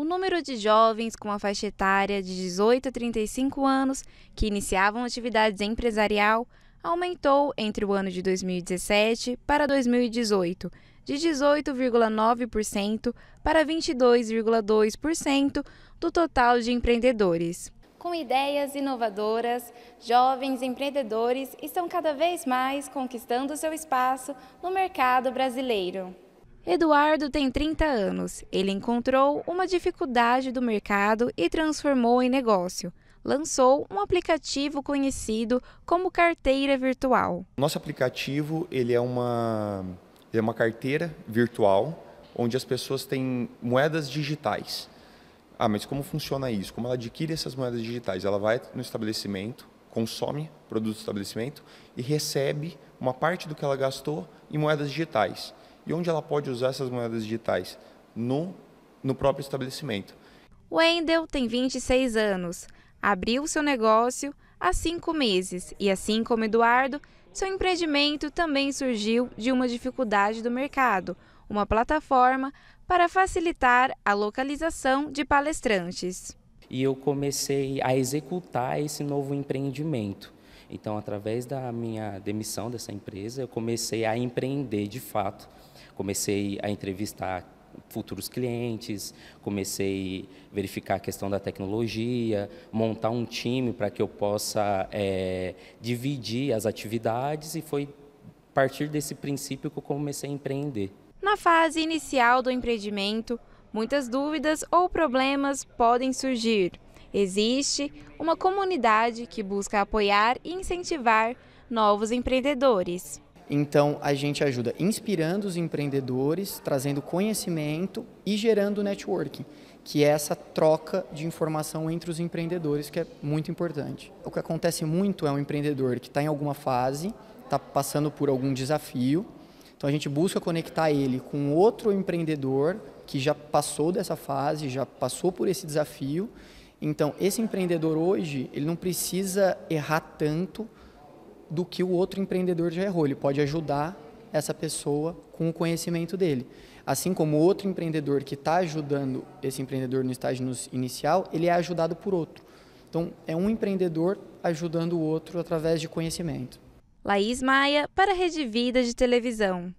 o número de jovens com a faixa etária de 18 a 35 anos que iniciavam atividades empresarial aumentou entre o ano de 2017 para 2018, de 18,9% para 22,2% do total de empreendedores. Com ideias inovadoras, jovens empreendedores estão cada vez mais conquistando seu espaço no mercado brasileiro. Eduardo tem 30 anos. Ele encontrou uma dificuldade do mercado e transformou em negócio. Lançou um aplicativo conhecido como carteira virtual. Nosso aplicativo ele é uma, é uma carteira virtual onde as pessoas têm moedas digitais. Ah, mas como funciona isso? Como ela adquire essas moedas digitais? Ela vai no estabelecimento, consome produto do estabelecimento e recebe uma parte do que ela gastou em moedas digitais. E onde ela pode usar essas moedas digitais? No, no próprio estabelecimento. Wendel tem 26 anos, abriu seu negócio há cinco meses e, assim como Eduardo, seu empreendimento também surgiu de uma dificuldade do mercado, uma plataforma para facilitar a localização de palestrantes. E eu comecei a executar esse novo empreendimento. Então, através da minha demissão dessa empresa, eu comecei a empreender de fato comecei a entrevistar futuros clientes, comecei a verificar a questão da tecnologia, montar um time para que eu possa é, dividir as atividades e foi a partir desse princípio que eu comecei a empreender. Na fase inicial do empreendimento, muitas dúvidas ou problemas podem surgir. Existe uma comunidade que busca apoiar e incentivar novos empreendedores. Então, a gente ajuda inspirando os empreendedores, trazendo conhecimento e gerando networking, que é essa troca de informação entre os empreendedores, que é muito importante. O que acontece muito é um empreendedor que está em alguma fase, está passando por algum desafio, então a gente busca conectar ele com outro empreendedor que já passou dessa fase, já passou por esse desafio. Então, esse empreendedor hoje, ele não precisa errar tanto do que o outro empreendedor já errou. Ele pode ajudar essa pessoa com o conhecimento dele. Assim como outro empreendedor que está ajudando esse empreendedor no estágio inicial, ele é ajudado por outro. Então, é um empreendedor ajudando o outro através de conhecimento. Laís Maia, para a Rede Vida de Televisão.